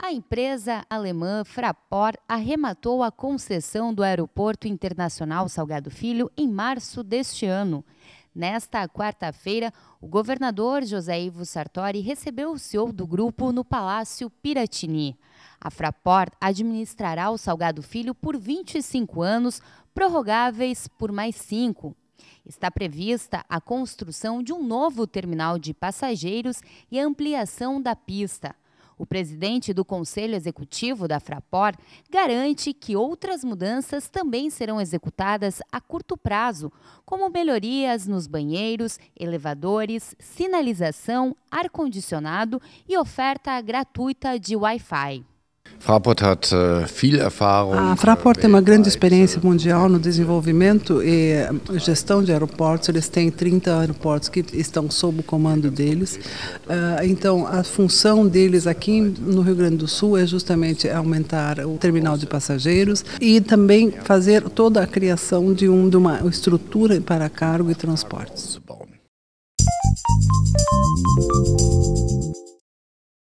A empresa alemã Fraport arrematou a concessão do Aeroporto Internacional Salgado Filho em março deste ano. Nesta quarta-feira, o governador José Ivo Sartori recebeu o CEO do grupo no Palácio Piratini. A Fraport administrará o Salgado Filho por 25 anos, prorrogáveis por mais cinco. Está prevista a construção de um novo terminal de passageiros e a ampliação da pista. O presidente do Conselho Executivo da Fraport garante que outras mudanças também serão executadas a curto prazo, como melhorias nos banheiros, elevadores, sinalização, ar-condicionado e oferta gratuita de Wi-Fi. Fraport hat äh, viel Erfahrung. A Fraport tem uma grande experiência äh, mundial no desenvolvimento e hum, gestão de aeroportos. Eles têm 30 aeroportos que estão sob o comando deles. Ah, então, a função deles aqui no Rio Grande do Sul é justamente aumentar o terminal de passageiros e também fazer toda a criação de, um, de uma estrutura para cargo e transportes.